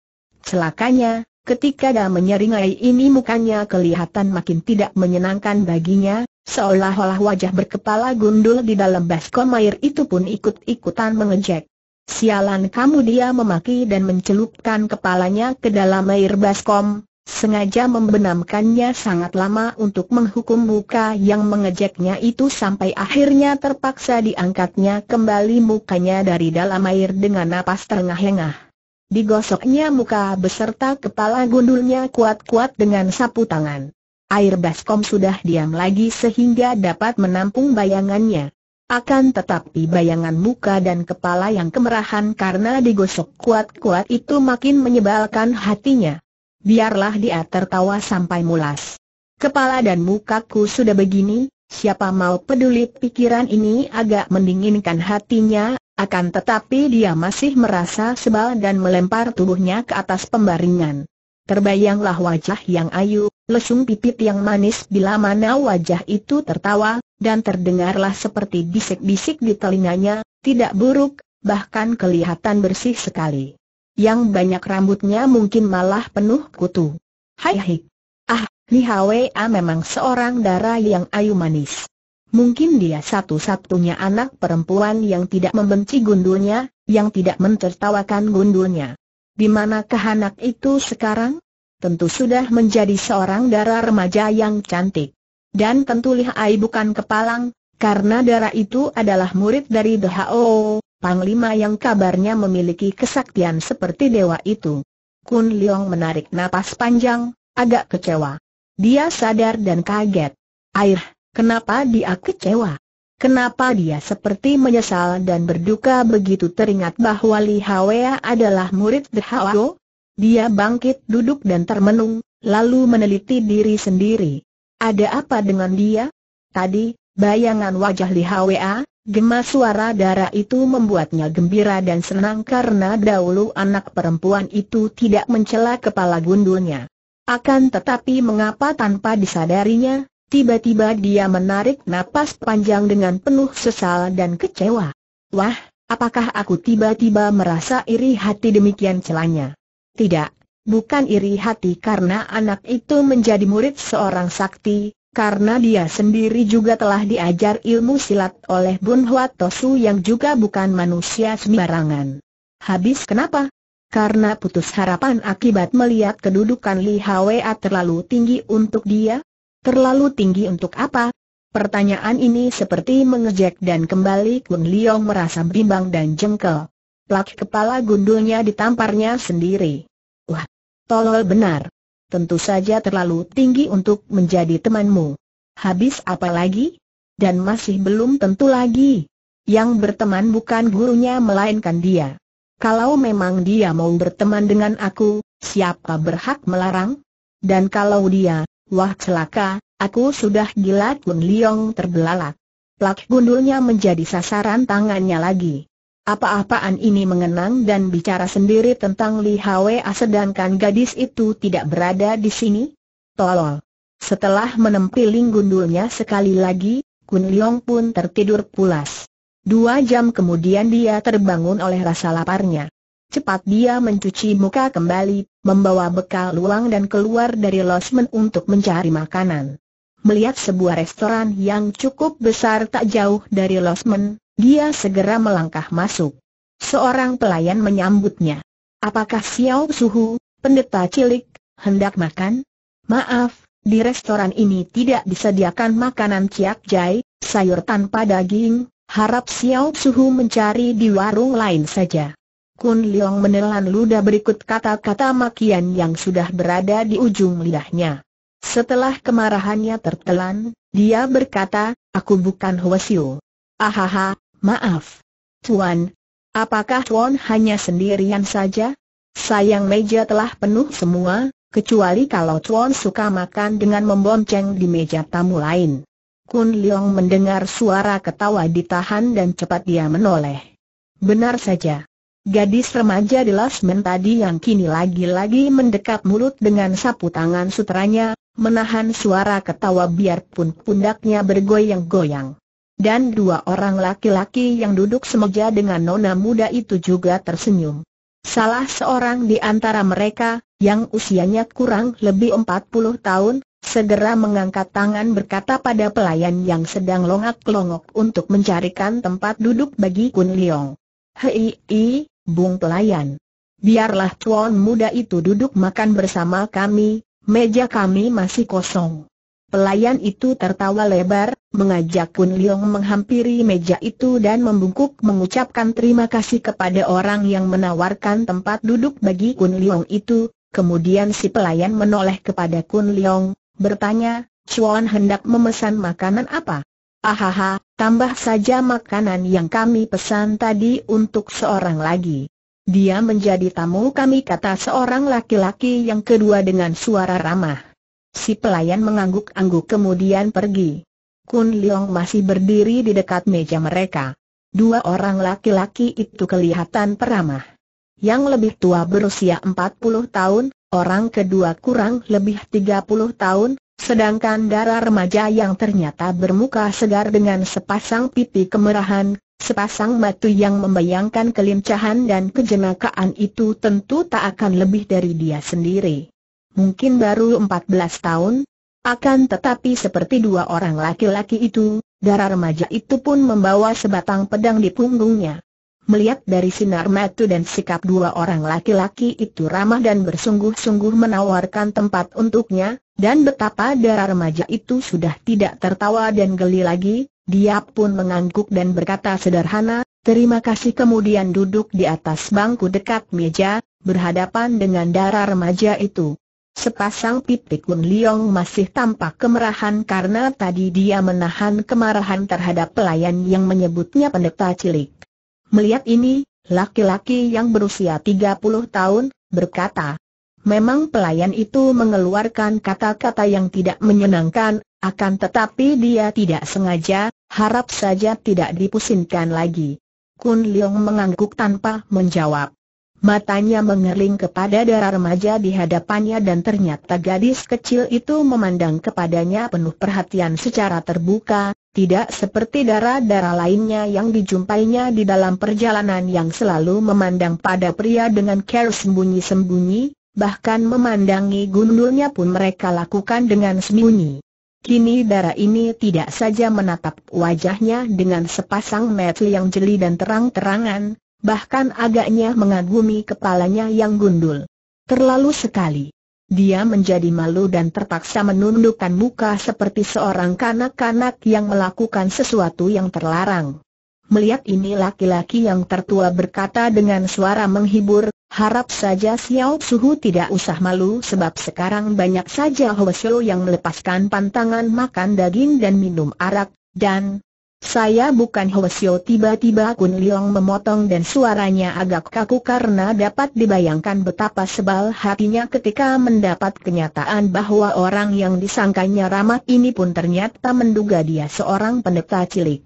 Celakanya, ketika dia menyeringai ini mukanya kelihatan makin tidak menyenangkan baginya, seolah-olah wajah berkepala gundul di dalam baskom air itu pun ikut-ikutan mengejek. Sialan kamu dia memaki dan mencelupkan kepalanya ke dalam air baskom, sengaja membenamkannya sangat lama untuk menghukum muka yang mengejeknya itu sampai akhirnya terpaksa diangkatnya kembali mukanya dari dalam air dengan napas terengah-engah. Digosoknya muka beserta kepala gundulnya kuat-kuat dengan sapu tangan. Air baskom sudah diam lagi sehingga dapat menampung bayangannya. Akan tetapi bayangan muka dan kepala yang kemerahan karena digosok kuat-kuat itu makin menyebalkan hatinya biarlah dia tertawa sampai mulas. Kepala dan mukaku sudah begini, siapa mau peduli pikiran ini agak mendinginkan hatinya, akan tetapi dia masih merasa sebal dan melempar tubuhnya ke atas pembaringan. Terbayanglah wajah yang ayu, lesung pipit yang manis bila mana wajah itu tertawa, dan terdengarlah seperti bisik-bisik di telinganya, tidak buruk, bahkan kelihatan bersih sekali yang banyak rambutnya mungkin malah penuh kutu. Hai hai. Ah, Li Hwa memang seorang darah yang ayu manis. Mungkin dia satu-satunya anak perempuan yang tidak membenci gundulnya, yang tidak mentertawakan gundulnya. Di manakah anak itu sekarang? Tentu sudah menjadi seorang darah remaja yang cantik. Dan tentu Li bukan kepalang, karena darah itu adalah murid dari Dhao panglima yang kabarnya memiliki kesaktian seperti dewa itu. Kun Leong menarik napas panjang, agak kecewa. Dia sadar dan kaget. Air, kenapa dia kecewa? Kenapa dia seperti menyesal dan berduka begitu teringat bahwa Li Hwa adalah murid The Hao? Dia bangkit duduk dan termenung, lalu meneliti diri sendiri. Ada apa dengan dia? Tadi, bayangan wajah Li Hwa, Gema suara darah itu membuatnya gembira dan senang karena dahulu anak perempuan itu tidak mencela kepala gundulnya. Akan tetapi mengapa tanpa disadarinya, tiba-tiba dia menarik napas panjang dengan penuh sesal dan kecewa. Wah, apakah aku tiba-tiba merasa iri hati demikian celanya? Tidak, bukan iri hati karena anak itu menjadi murid seorang sakti, karena dia sendiri juga telah diajar ilmu silat oleh Bun Huat Tosu yang juga bukan manusia sembarangan. Habis kenapa? Karena putus harapan akibat melihat kedudukan Li Hwa terlalu tinggi untuk dia? Terlalu tinggi untuk apa? Pertanyaan ini seperti mengejek dan kembali Kun Liong merasa bimbang dan jengkel. Plak kepala gundulnya ditamparnya sendiri. Wah, tolol benar tentu saja terlalu tinggi untuk menjadi temanmu. Habis apa lagi? Dan masih belum tentu lagi. Yang berteman bukan gurunya melainkan dia. Kalau memang dia mau berteman dengan aku, siapa berhak melarang? Dan kalau dia, wah celaka, aku sudah gila pun Liong terbelalak. Plak gundulnya menjadi sasaran tangannya lagi. Apa-apaan ini mengenang dan bicara sendiri tentang Li Hwa sedangkan gadis itu tidak berada di sini? Tolol. Setelah menempiling gundulnya sekali lagi, Kun Leong pun tertidur pulas. Dua jam kemudian dia terbangun oleh rasa laparnya. Cepat dia mencuci muka kembali, membawa bekal luang dan keluar dari losmen untuk mencari makanan. Melihat sebuah restoran yang cukup besar tak jauh dari losmen, dia segera melangkah masuk. Seorang pelayan menyambutnya. Apakah Xiao Suhu, pendeta cilik, hendak makan? Maaf, di restoran ini tidak disediakan makanan ciak jai, sayur tanpa daging, harap Xiao Suhu mencari di warung lain saja. Kun Leong menelan ludah berikut kata-kata makian yang sudah berada di ujung lidahnya. Setelah kemarahannya tertelan, dia berkata, aku bukan Aha Ahaha, Maaf. Tuan, apakah Tuan hanya sendirian saja? Sayang meja telah penuh semua, kecuali kalau Tuan suka makan dengan membonceng di meja tamu lain. Kun Leong mendengar suara ketawa ditahan dan cepat dia menoleh. Benar saja. Gadis remaja di Lasmen tadi yang kini lagi-lagi mendekap mulut dengan sapu tangan sutranya, menahan suara ketawa biarpun pundaknya bergoyang-goyang. Dan dua orang laki-laki yang duduk semeja dengan nona muda itu juga tersenyum. Salah seorang di antara mereka, yang usianya kurang lebih 40 tahun, segera mengangkat tangan berkata pada pelayan yang sedang longak-longok untuk mencarikan tempat duduk bagi Kun Leong. Hei, i, bung pelayan. Biarlah tuan muda itu duduk makan bersama kami, meja kami masih kosong. Pelayan itu tertawa lebar, mengajak Kun Leong menghampiri meja itu dan membungkuk mengucapkan terima kasih kepada orang yang menawarkan tempat duduk bagi Kun Leong itu. Kemudian si pelayan menoleh kepada Kun Leong, bertanya, Chuan hendak memesan makanan apa? Ahaha, tambah saja makanan yang kami pesan tadi untuk seorang lagi. Dia menjadi tamu kami kata seorang laki-laki yang kedua dengan suara ramah. Si pelayan mengangguk-angguk kemudian pergi. Kun Leong masih berdiri di dekat meja mereka. Dua orang laki-laki itu kelihatan peramah. Yang lebih tua berusia 40 tahun, orang kedua kurang lebih 30 tahun, sedangkan darah remaja yang ternyata bermuka segar dengan sepasang pipi kemerahan, Sepasang batu yang membayangkan kelincahan dan kejenakaan itu tentu tak akan lebih dari dia sendiri mungkin baru 14 tahun. Akan tetapi seperti dua orang laki-laki itu, darah remaja itu pun membawa sebatang pedang di punggungnya. Melihat dari sinar mata dan sikap dua orang laki-laki itu ramah dan bersungguh-sungguh menawarkan tempat untuknya, dan betapa darah remaja itu sudah tidak tertawa dan geli lagi, dia pun mengangguk dan berkata sederhana, terima kasih kemudian duduk di atas bangku dekat meja, berhadapan dengan darah remaja itu. Sepasang pipi Kun Liong masih tampak kemerahan karena tadi dia menahan kemarahan terhadap pelayan yang menyebutnya pendeta cilik. Melihat ini, laki-laki yang berusia 30 tahun, berkata, Memang pelayan itu mengeluarkan kata-kata yang tidak menyenangkan, akan tetapi dia tidak sengaja, harap saja tidak dipusingkan lagi. Kun Liong mengangguk tanpa menjawab. Matanya mengerling kepada darah remaja di hadapannya dan ternyata gadis kecil itu memandang kepadanya penuh perhatian secara terbuka, tidak seperti darah-darah lainnya yang dijumpainya di dalam perjalanan yang selalu memandang pada pria dengan care sembunyi-sembunyi, bahkan memandangi gundulnya pun mereka lakukan dengan sembunyi. Kini darah ini tidak saja menatap wajahnya dengan sepasang mata yang jeli dan terang-terangan, bahkan agaknya mengagumi kepalanya yang gundul. Terlalu sekali. Dia menjadi malu dan terpaksa menundukkan muka seperti seorang kanak-kanak yang melakukan sesuatu yang terlarang. Melihat ini laki-laki yang tertua berkata dengan suara menghibur, harap saja Xiao Suhu tidak usah malu sebab sekarang banyak saja Hwasyo yang melepaskan pantangan makan daging dan minum arak, dan, saya bukan Hwasyo tiba-tiba Kun Liong memotong dan suaranya agak kaku karena dapat dibayangkan betapa sebal hatinya ketika mendapat kenyataan bahwa orang yang disangkanya ramah ini pun ternyata menduga dia seorang pendeta cilik.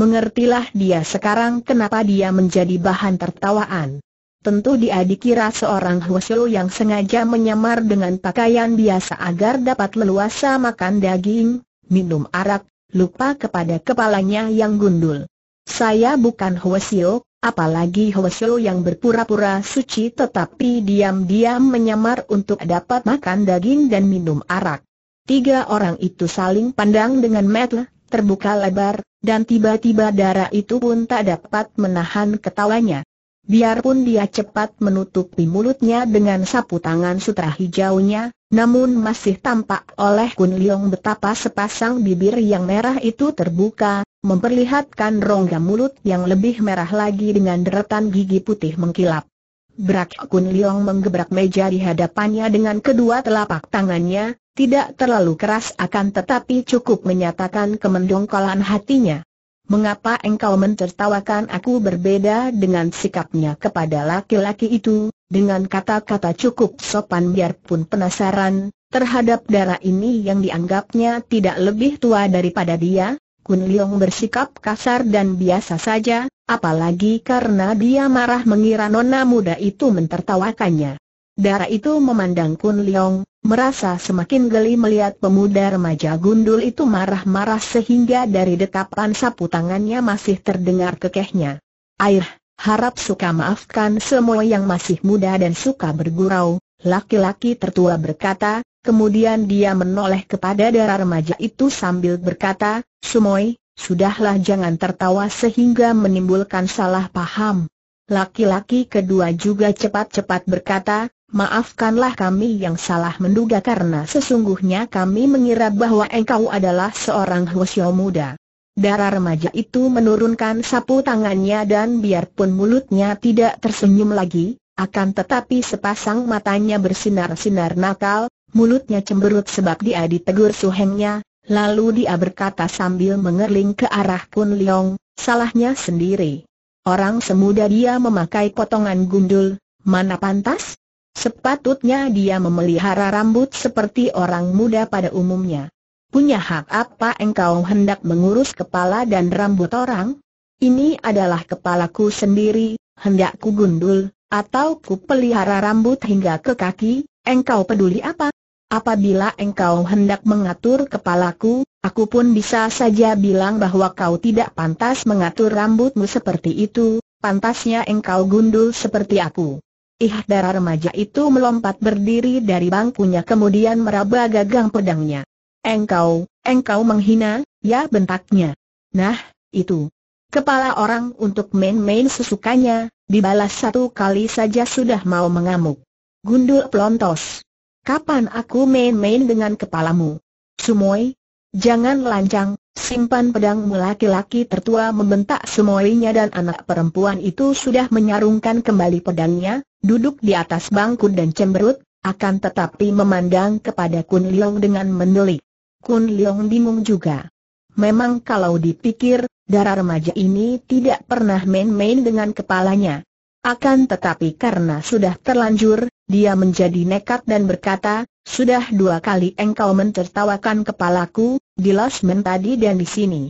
Mengertilah dia sekarang kenapa dia menjadi bahan tertawaan. Tentu dia dikira seorang Hwasyo yang sengaja menyamar dengan pakaian biasa agar dapat leluasa makan daging, minum arak, lupa kepada kepalanya yang gundul. Saya bukan Hwasyo, apalagi Hwasyo yang berpura-pura suci tetapi diam-diam menyamar untuk dapat makan daging dan minum arak. Tiga orang itu saling pandang dengan mata terbuka lebar, dan tiba-tiba darah itu pun tak dapat menahan ketawanya. Biarpun dia cepat menutupi mulutnya dengan sapu tangan sutra hijaunya, namun masih tampak oleh Kun Leong betapa sepasang bibir yang merah itu terbuka, memperlihatkan rongga mulut yang lebih merah lagi dengan deretan gigi putih mengkilap. Berak Kun Leong menggebrak meja di hadapannya dengan kedua telapak tangannya, tidak terlalu keras akan tetapi cukup menyatakan kemendongkolan hatinya. Mengapa engkau mentertawakan aku berbeda dengan sikapnya kepada laki-laki itu, dengan kata-kata cukup sopan biarpun penasaran, terhadap darah ini yang dianggapnya tidak lebih tua daripada dia, Kun Leong bersikap kasar dan biasa saja, apalagi karena dia marah mengira nona muda itu mentertawakannya. Darah itu memandang Kun Leong, merasa semakin geli melihat pemuda remaja gundul itu marah-marah sehingga dari dekapan sapu tangannya masih terdengar kekehnya. Air, harap suka maafkan semua yang masih muda dan suka bergurau, laki-laki tertua berkata, kemudian dia menoleh kepada darah remaja itu sambil berkata, Sumoy, sudahlah jangan tertawa sehingga menimbulkan salah paham. Laki-laki kedua juga cepat-cepat berkata, Maafkanlah kami yang salah menduga karena sesungguhnya kami mengira bahwa engkau adalah seorang Hwasyo muda. Darah remaja itu menurunkan sapu tangannya dan biarpun mulutnya tidak tersenyum lagi, akan tetapi sepasang matanya bersinar-sinar nakal, mulutnya cemberut sebab dia ditegur suhengnya, lalu dia berkata sambil mengerling ke arah Kun Leong, salahnya sendiri. Orang semuda dia memakai potongan gundul, mana pantas? Sepatutnya dia memelihara rambut seperti orang muda pada umumnya. Punya hak apa engkau hendak mengurus kepala dan rambut orang? Ini adalah kepalaku sendiri, hendak ku gundul, atau ku pelihara rambut hingga ke kaki, engkau peduli apa? Apabila engkau hendak mengatur kepalaku, aku pun bisa saja bilang bahwa kau tidak pantas mengatur rambutmu seperti itu, pantasnya engkau gundul seperti aku. Ih darah remaja itu melompat berdiri dari bangkunya kemudian meraba gagang pedangnya. Engkau, engkau menghina, ya bentaknya. Nah, itu. Kepala orang untuk main-main sesukanya, dibalas satu kali saja sudah mau mengamuk. Gundul pelontos. Kapan aku main-main dengan kepalamu? Sumoy, jangan lancang, simpan pedangmu laki-laki tertua membentak semuanya dan anak perempuan itu sudah menyarungkan kembali pedangnya, duduk di atas bangku dan cemberut, akan tetapi memandang kepada Kun Liong dengan mendelik. Kun Leong bingung juga. Memang kalau dipikir, darah remaja ini tidak pernah main-main dengan kepalanya. Akan tetapi karena sudah terlanjur, dia menjadi nekat dan berkata, sudah dua kali engkau mentertawakan kepalaku, di Lasmen tadi dan di sini.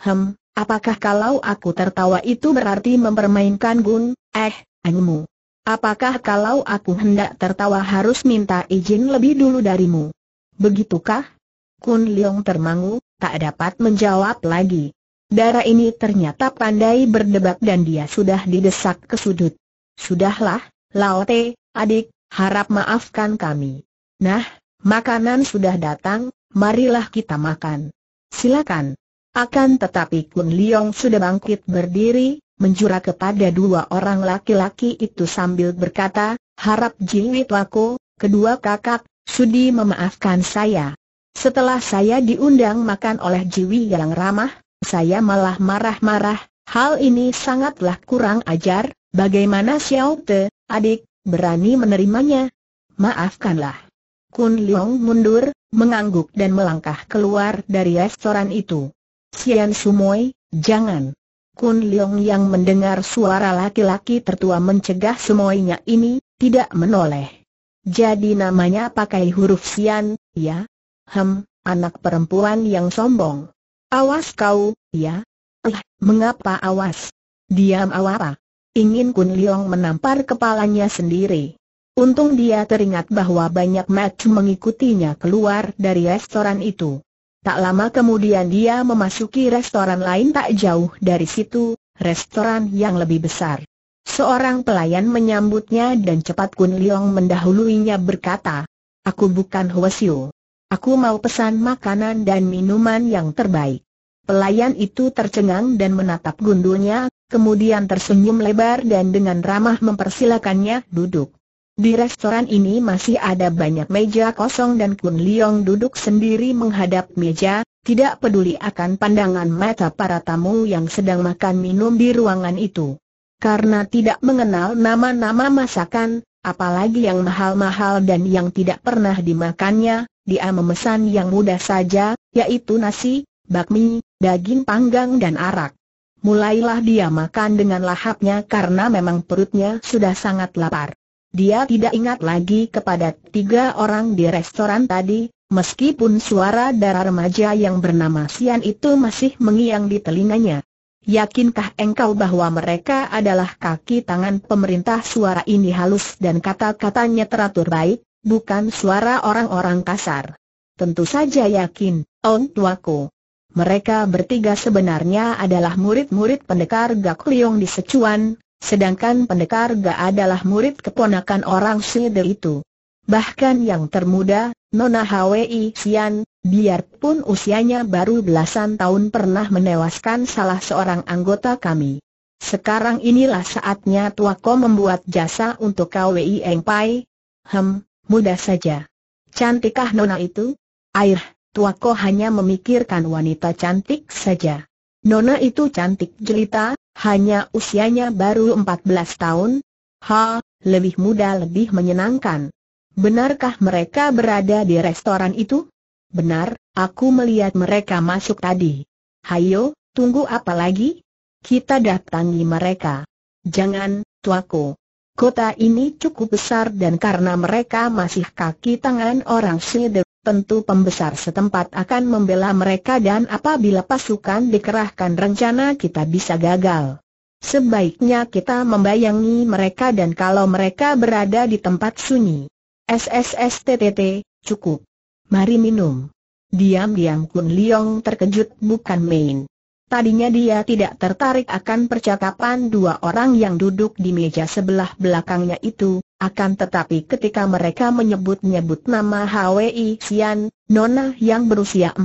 Hem, apakah kalau aku tertawa itu berarti mempermainkan Gun, eh, angmu? Apakah kalau aku hendak tertawa harus minta izin lebih dulu darimu? Begitukah? Kun Leong termangu, tak dapat menjawab lagi. Darah ini ternyata pandai berdebat dan dia sudah didesak ke sudut. Sudahlah, Laote, adik, harap maafkan kami. Nah, makanan sudah datang, marilah kita makan. Silakan. Akan tetapi Kun Leong sudah bangkit berdiri, menjura kepada dua orang laki-laki itu sambil berkata, harap jingit aku, kedua kakak, sudi memaafkan saya. Setelah saya diundang makan oleh Jiwi yang ramah, saya malah marah-marah, hal ini sangatlah kurang ajar, bagaimana Xiao Te, adik, berani menerimanya? Maafkanlah. Kun Liang mundur, mengangguk dan melangkah keluar dari restoran itu. Xian Sumoi, jangan. Kun Liang yang mendengar suara laki-laki tertua mencegah semuanya ini, tidak menoleh. Jadi namanya pakai huruf Xian, ya? Hem, anak perempuan yang sombong. Awas kau, ya? Eh, mengapa awas? Diam awara. Ingin Kun Liong menampar kepalanya sendiri. Untung dia teringat bahwa banyak match mengikutinya keluar dari restoran itu. Tak lama kemudian dia memasuki restoran lain tak jauh dari situ, restoran yang lebih besar. Seorang pelayan menyambutnya dan cepat Kun Liong mendahuluinya berkata, Aku bukan Hwasyu. Aku mau pesan makanan dan minuman yang terbaik. Pelayan itu tercengang dan menatap gundulnya, kemudian tersenyum lebar dan dengan ramah mempersilakannya duduk. Di restoran ini masih ada banyak meja kosong dan Kun Leong duduk sendiri menghadap meja, tidak peduli akan pandangan mata para tamu yang sedang makan minum di ruangan itu. Karena tidak mengenal nama-nama masakan, apalagi yang mahal-mahal dan yang tidak pernah dimakannya, dia memesan yang mudah saja, yaitu nasi, bakmi, daging panggang dan arak. Mulailah dia makan dengan lahapnya karena memang perutnya sudah sangat lapar. Dia tidak ingat lagi kepada tiga orang di restoran tadi, meskipun suara darah remaja yang bernama Sian itu masih mengiang di telinganya. Yakinkah engkau bahwa mereka adalah kaki tangan pemerintah suara ini halus dan kata-katanya teratur baik? bukan suara orang-orang kasar. Tentu saja yakin, on tuaku. Mereka bertiga sebenarnya adalah murid-murid pendekar Gak Liong di Secuan, sedangkan pendekar Gak adalah murid keponakan orang Sider itu. Bahkan yang termuda, Nona Hwi Sian, biarpun usianya baru belasan tahun pernah menewaskan salah seorang anggota kami. Sekarang inilah saatnya tuaku membuat jasa untuk Kwi Eng Pai. Hem, mudah saja. Cantikkah nona itu? Air, tuaku hanya memikirkan wanita cantik saja. Nona itu cantik jelita, hanya usianya baru 14 tahun. Ha, lebih muda lebih menyenangkan. Benarkah mereka berada di restoran itu? Benar, aku melihat mereka masuk tadi. Hayo, tunggu apa lagi? Kita datangi mereka. Jangan, tuaku. Kota ini cukup besar dan karena mereka masih kaki tangan orang Sider, tentu pembesar setempat akan membela mereka dan apabila pasukan dikerahkan rencana kita bisa gagal. Sebaiknya kita membayangi mereka dan kalau mereka berada di tempat sunyi. SSSTTT, cukup. Mari minum. Diam-diam Kun Liong terkejut bukan main. Tadinya dia tidak tertarik akan percakapan dua orang yang duduk di meja sebelah belakangnya itu, akan tetapi ketika mereka menyebut-nyebut nama HWI Xian, Nona yang berusia 14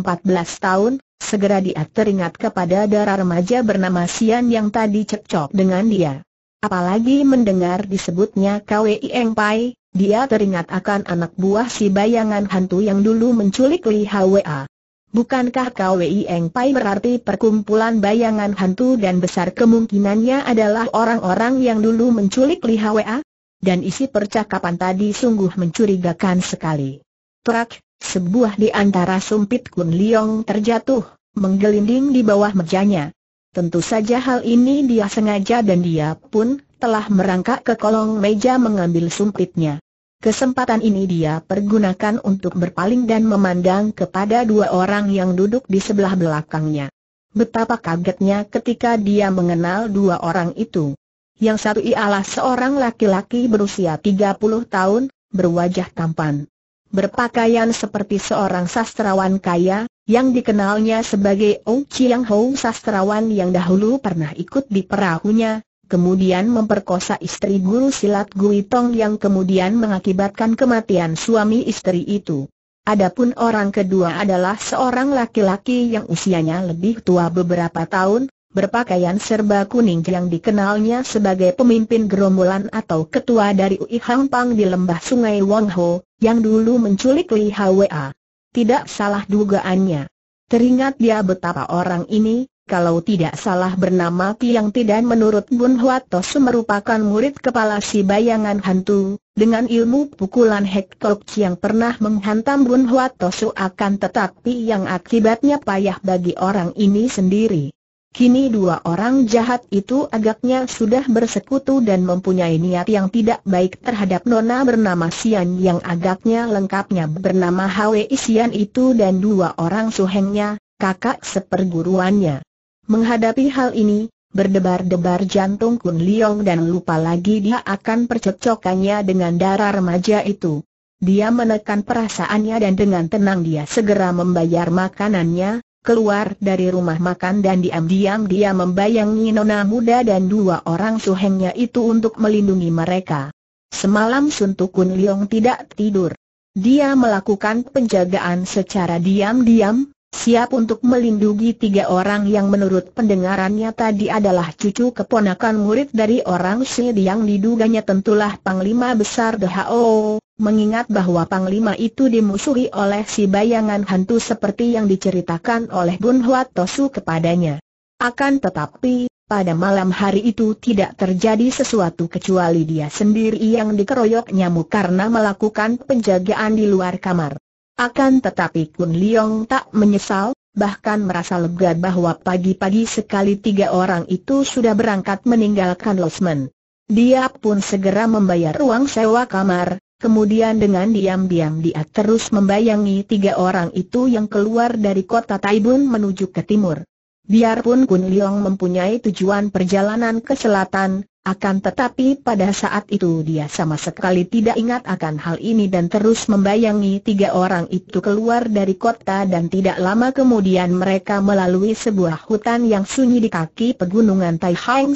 tahun, segera dia teringat kepada darah remaja bernama Xian yang tadi cekcok dengan dia. Apalagi mendengar disebutnya KWI Eng Pai, dia teringat akan anak buah si bayangan hantu yang dulu menculik Li Hwa. Bukankah KWI Eng Pai berarti perkumpulan bayangan hantu dan besar kemungkinannya adalah orang-orang yang dulu menculik Li Hwa? Dan isi percakapan tadi sungguh mencurigakan sekali. Truk, sebuah di antara sumpit Kun Liong terjatuh, menggelinding di bawah mejanya. Tentu saja hal ini dia sengaja dan dia pun telah merangkak ke kolong meja mengambil sumpitnya. Kesempatan ini dia pergunakan untuk berpaling dan memandang kepada dua orang yang duduk di sebelah belakangnya. Betapa kagetnya ketika dia mengenal dua orang itu. Yang satu ialah seorang laki-laki berusia 30 tahun, berwajah tampan. Berpakaian seperti seorang sastrawan kaya, yang dikenalnya sebagai Ong Chiang Ho sastrawan yang dahulu pernah ikut di perahunya, kemudian memperkosa istri guru silat Gui Tong yang kemudian mengakibatkan kematian suami istri itu. Adapun orang kedua adalah seorang laki-laki yang usianya lebih tua beberapa tahun, berpakaian serba kuning yang dikenalnya sebagai pemimpin gerombolan atau ketua dari Ui Hang Pang di lembah sungai Wang Ho, yang dulu menculik Li Hwa. Tidak salah dugaannya. Teringat dia betapa orang ini, kalau tidak salah bernama Tiang Tidan menurut Bun Huatos merupakan murid kepala si bayangan hantu, dengan ilmu pukulan Hektor yang pernah menghantam Bun Huatos akan tetapi yang akibatnya payah bagi orang ini sendiri. Kini dua orang jahat itu agaknya sudah bersekutu dan mempunyai niat yang tidak baik terhadap nona bernama Sian yang agaknya lengkapnya bernama Hwi Sian itu dan dua orang suhengnya, kakak seperguruannya. Menghadapi hal ini, berdebar-debar jantung Kun Liong dan lupa lagi dia akan percocokannya dengan darah remaja itu. Dia menekan perasaannya dan dengan tenang dia segera membayar makanannya, keluar dari rumah makan dan diam-diam dia membayangi nona muda dan dua orang suhengnya itu untuk melindungi mereka. Semalam Sun Kun Liong tidak tidur. Dia melakukan penjagaan secara diam-diam, siap untuk melindungi tiga orang yang menurut pendengarannya tadi adalah cucu keponakan murid dari orang Syed yang diduganya tentulah Panglima Besar DHO, mengingat bahwa Panglima itu dimusuhi oleh si bayangan hantu seperti yang diceritakan oleh Bun Huat Tosu kepadanya. Akan tetapi, pada malam hari itu tidak terjadi sesuatu kecuali dia sendiri yang dikeroyok nyamuk karena melakukan penjagaan di luar kamar. Akan tetapi Kun Leong tak menyesal, bahkan merasa lega bahwa pagi-pagi sekali tiga orang itu sudah berangkat meninggalkan Losmen. Dia pun segera membayar uang sewa kamar, kemudian dengan diam-diam dia terus membayangi tiga orang itu yang keluar dari kota Taibun menuju ke timur. Biarpun Kun Leong mempunyai tujuan perjalanan ke selatan, akan tetapi pada saat itu dia sama sekali tidak ingat akan hal ini dan terus membayangi tiga orang itu keluar dari kota dan tidak lama kemudian mereka melalui sebuah hutan yang sunyi di kaki pegunungan Tai Hang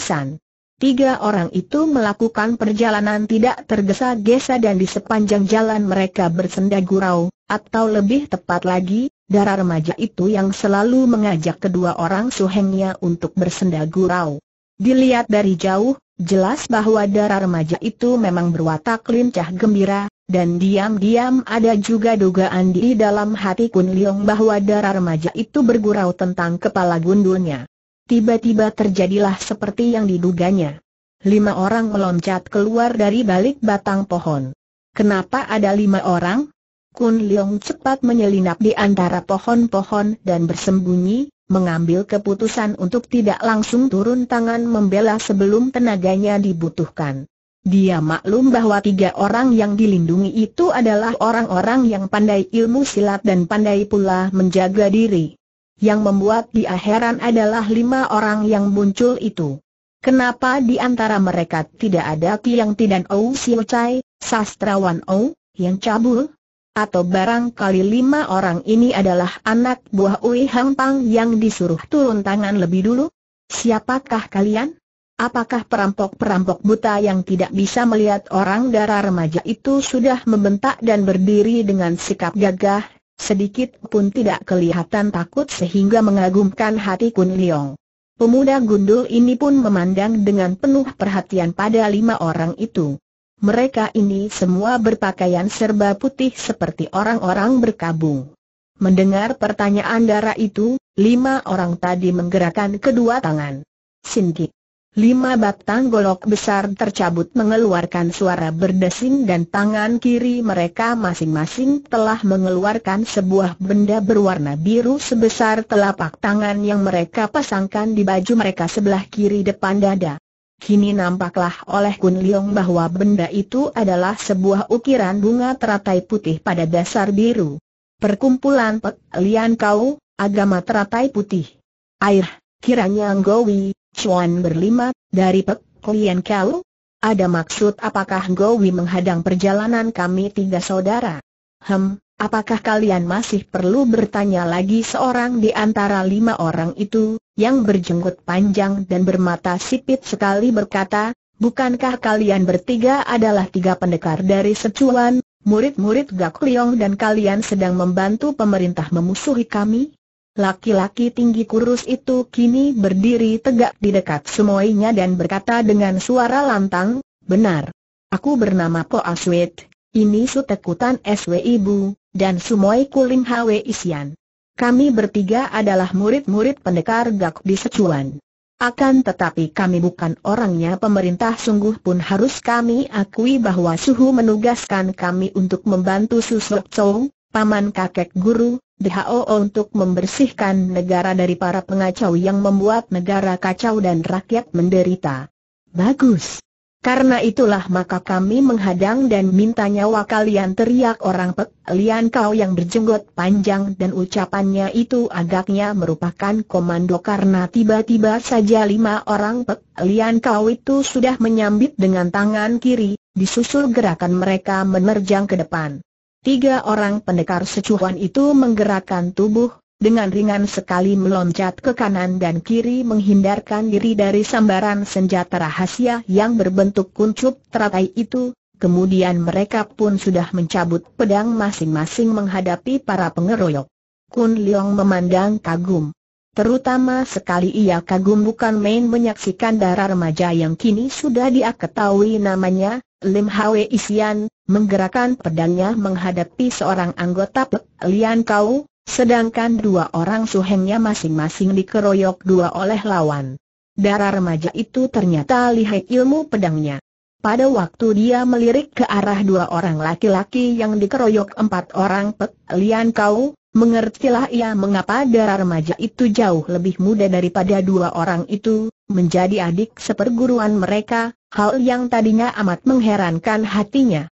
Tiga orang itu melakukan perjalanan tidak tergesa-gesa dan di sepanjang jalan mereka bersenda gurau, atau lebih tepat lagi, darah remaja itu yang selalu mengajak kedua orang suhengnya untuk bersenda gurau. Dilihat dari jauh, Jelas bahwa darah remaja itu memang berwatak lincah gembira, dan diam-diam ada juga dugaan di dalam hati Kun Leong bahwa darah remaja itu bergurau tentang kepala gundulnya. Tiba-tiba terjadilah seperti yang diduganya. Lima orang meloncat keluar dari balik batang pohon. Kenapa ada lima orang? Kun Leong cepat menyelinap di antara pohon-pohon dan bersembunyi, mengambil keputusan untuk tidak langsung turun tangan membela sebelum tenaganya dibutuhkan. Dia maklum bahwa tiga orang yang dilindungi itu adalah orang-orang yang pandai ilmu silat dan pandai pula menjaga diri. Yang membuat dia heran adalah lima orang yang muncul itu. Kenapa di antara mereka tidak ada Tiang Tidan Ou Siu Chai, sastrawan Ou, yang cabul, atau barangkali lima orang ini adalah anak buah Ui Hang Pang yang disuruh turun tangan lebih dulu? Siapakah kalian? Apakah perampok-perampok buta yang tidak bisa melihat orang darah remaja itu sudah membentak dan berdiri dengan sikap gagah, sedikit pun tidak kelihatan takut sehingga mengagumkan hati Kun Leong. Pemuda gundul ini pun memandang dengan penuh perhatian pada lima orang itu. Mereka ini semua berpakaian serba putih seperti orang-orang berkabung. Mendengar pertanyaan Dara itu, lima orang tadi menggerakkan kedua tangan. Sinki. Lima batang golok besar tercabut mengeluarkan suara berdesing dan tangan kiri mereka masing-masing telah mengeluarkan sebuah benda berwarna biru sebesar telapak tangan yang mereka pasangkan di baju mereka sebelah kiri depan dada. Kini nampaklah oleh Kun Liong bahwa benda itu adalah sebuah ukiran bunga teratai putih pada dasar biru. Perkumpulan Pek Lian Kau, agama teratai putih. Air, kiranya Gowi, Chuan berlima, dari Pek Lian Kau? Ada maksud apakah Gowi menghadang perjalanan kami tiga saudara? Hem, Apakah kalian masih perlu bertanya lagi seorang di antara lima orang itu, yang berjenggot panjang dan bermata sipit sekali berkata, bukankah kalian bertiga adalah tiga pendekar dari secuan, murid-murid Gak Liong dan kalian sedang membantu pemerintah memusuhi kami? Laki-laki tinggi kurus itu kini berdiri tegak di dekat semuanya dan berkata dengan suara lantang, benar. Aku bernama Po Aswit, ini sutekutan SW Ibu, dan Sumoy Kulim Hwe Isian. Kami bertiga adalah murid-murid pendekar Gak di Secuan. Akan tetapi kami bukan orangnya pemerintah sungguh pun harus kami akui bahwa Suhu menugaskan kami untuk membantu Susok Chow, paman kakek guru, DHO untuk membersihkan negara dari para pengacau yang membuat negara kacau dan rakyat menderita. Bagus. Karena itulah maka kami menghadang dan minta nyawa kalian teriak orang pek Lian kau yang berjenggot panjang dan ucapannya itu agaknya merupakan komando karena tiba-tiba saja lima orang pek Lian kau itu sudah menyambit dengan tangan kiri, disusul gerakan mereka menerjang ke depan. Tiga orang pendekar secuan itu menggerakkan tubuh, dengan ringan sekali meloncat ke kanan dan kiri menghindarkan diri dari sambaran senjata rahasia yang berbentuk kuncup teratai itu, kemudian mereka pun sudah mencabut pedang masing-masing menghadapi para pengeroyok. Kun Leong memandang kagum. Terutama sekali ia kagum bukan main menyaksikan darah remaja yang kini sudah dia ketahui namanya, Lim Hwe Isian, menggerakkan pedangnya menghadapi seorang anggota Pek Lian Kau, Sedangkan dua orang suhengnya masing-masing dikeroyok dua oleh lawan. Darah remaja itu ternyata lihai ilmu pedangnya. Pada waktu dia melirik ke arah dua orang laki-laki yang dikeroyok empat orang Pek Lian Kau, mengertilah ia ya mengapa darah remaja itu jauh lebih muda daripada dua orang itu, menjadi adik seperguruan mereka, hal yang tadinya amat mengherankan hatinya.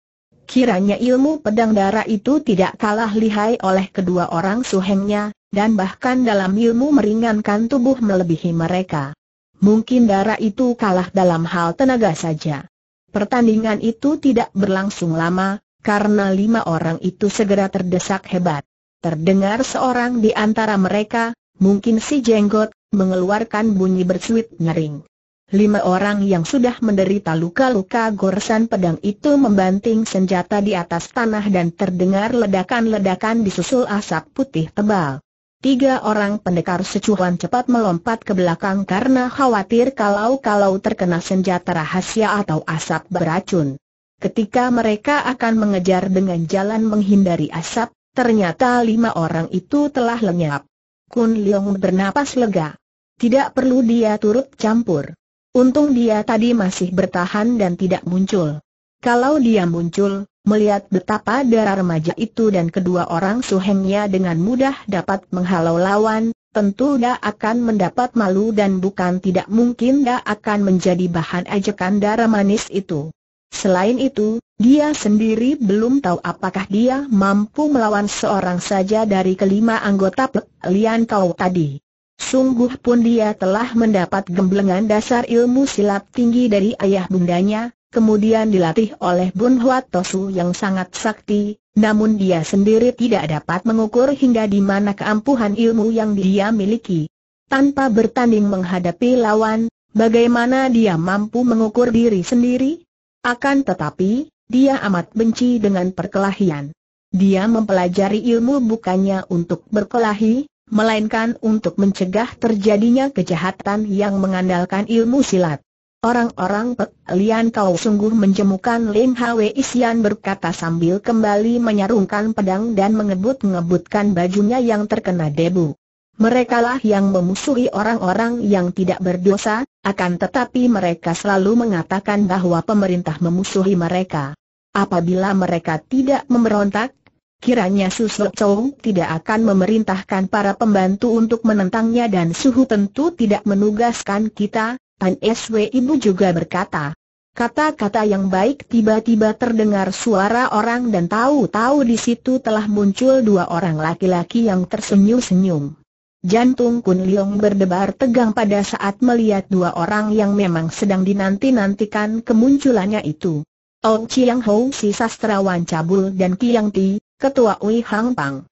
Kiranya ilmu pedang darah itu tidak kalah lihai oleh kedua orang suhengnya, dan bahkan dalam ilmu meringankan tubuh melebihi mereka. Mungkin darah itu kalah dalam hal tenaga saja. Pertandingan itu tidak berlangsung lama, karena lima orang itu segera terdesak hebat. Terdengar seorang di antara mereka, mungkin si Jenggot, mengeluarkan bunyi bersuit ngering. Lima orang yang sudah menderita luka-luka goresan pedang itu membanting senjata di atas tanah dan terdengar ledakan-ledakan disusul asap putih tebal. Tiga orang pendekar secuan cepat melompat ke belakang karena khawatir kalau-kalau terkena senjata rahasia atau asap beracun. Ketika mereka akan mengejar dengan jalan menghindari asap, ternyata lima orang itu telah lenyap. Kun Leong bernapas lega. Tidak perlu dia turut campur. Untung dia tadi masih bertahan dan tidak muncul. Kalau dia muncul, melihat betapa darah remaja itu dan kedua orang suhengnya dengan mudah dapat menghalau lawan, tentu dia akan mendapat malu dan bukan tidak mungkin dia akan menjadi bahan ajakan darah manis itu. Selain itu, dia sendiri belum tahu apakah dia mampu melawan seorang saja dari kelima anggota Lian Kau tadi. Sungguh pun dia telah mendapat gemblengan dasar ilmu silat tinggi dari ayah bundanya, kemudian dilatih oleh Bun Huat Tosu yang sangat sakti, namun dia sendiri tidak dapat mengukur hingga di mana keampuhan ilmu yang dia miliki. Tanpa bertanding menghadapi lawan, bagaimana dia mampu mengukur diri sendiri? Akan tetapi, dia amat benci dengan perkelahian. Dia mempelajari ilmu bukannya untuk berkelahi, melainkan untuk mencegah terjadinya kejahatan yang mengandalkan ilmu silat. Orang-orang Pek kau sungguh menjemukan Lim Hwe Isian berkata sambil kembali menyarungkan pedang dan mengebut-ngebutkan bajunya yang terkena debu. Merekalah yang memusuhi orang-orang yang tidak berdosa, akan tetapi mereka selalu mengatakan bahwa pemerintah memusuhi mereka. Apabila mereka tidak memberontak, Kiranya Susu Chow tidak akan memerintahkan para pembantu untuk menentangnya dan Suhu tentu tidak menugaskan kita, Tan Sw Ibu juga berkata. Kata-kata yang baik tiba-tiba terdengar suara orang dan tahu-tahu di situ telah muncul dua orang laki-laki yang tersenyum-senyum. Jantung Kun Leong berdebar tegang pada saat melihat dua orang yang memang sedang dinanti-nantikan kemunculannya itu. Ong Chiang Ho si sastrawan cabul dan Kiang Ti, Ketua Ui Hang Pang.